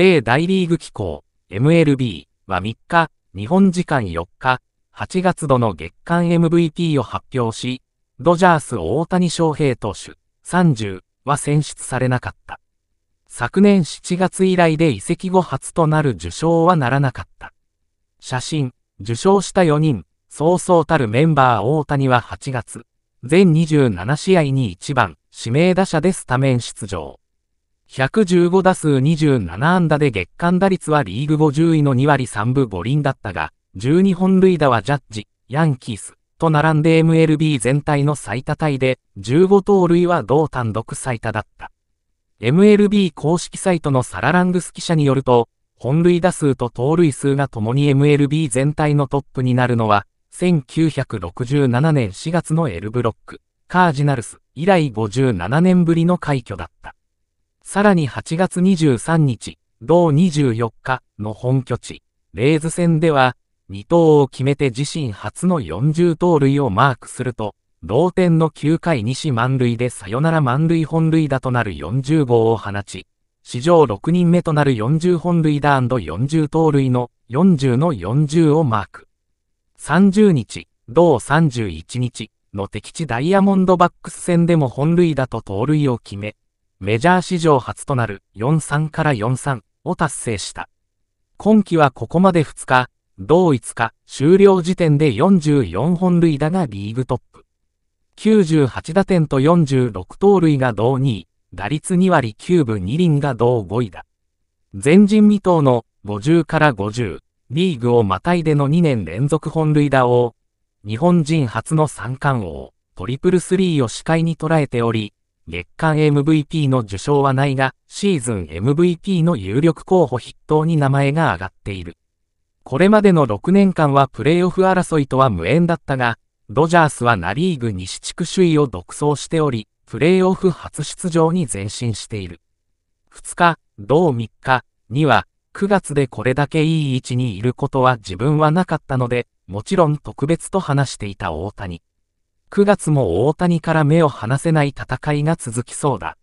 米大リーグ機構 MLB は3日、日本時間4日、8月度の月間 MVP を発表し、ドジャース大谷翔平投手30は選出されなかった。昨年7月以来で移籍後初となる受賞はならなかった。写真、受賞した4人、そうそうたるメンバー大谷は8月、全27試合に1番、指名打者でスタメン出場。115打数27安打で月間打率はリーグ50位の2割3分5厘だったが、12本塁打はジャッジ、ヤンキースと並んで MLB 全体の最多タイで、15盗塁は同単独最多だった。MLB 公式サイトのサララングス記者によると、本塁打数と盗塁数が共に MLB 全体のトップになるのは、1967年4月のエルブロック、カージナルス以来57年ぶりの快挙だった。さらに8月23日、同24日の本拠地、レーズ戦では、2投を決めて自身初の40盗塁をマークすると、同点の9回西満塁でサヨナラ満塁本塁打となる40号を放ち、史上6人目となる40本塁打 &40 盗塁の40の40をマーク。30日、同31日の敵地ダイヤモンドバックス戦でも本塁打と盗塁を決め、メジャー史上初となる43から43を達成した。今季はここまで2日、同5日、終了時点で44本塁打がリーグトップ。98打点と46盗塁が同2位、打率2割9分2厘が同5位だ。前人未到の50から50、リーグをまたいでの2年連続本塁打を、日本人初の三冠王、トリプルスリーを視界に捉えており、月間 MVP の受賞はないが、シーズン MVP の有力候補筆頭に名前が挙がっている。これまでの6年間はプレーオフ争いとは無縁だったが、ドジャースはナリーグ西地区首位を独走しており、プレーオフ初出場に前進している。2日、同3日には、9月でこれだけいい位置にいることは自分はなかったので、もちろん特別と話していた大谷。9月も大谷から目を離せない戦いが続きそうだ。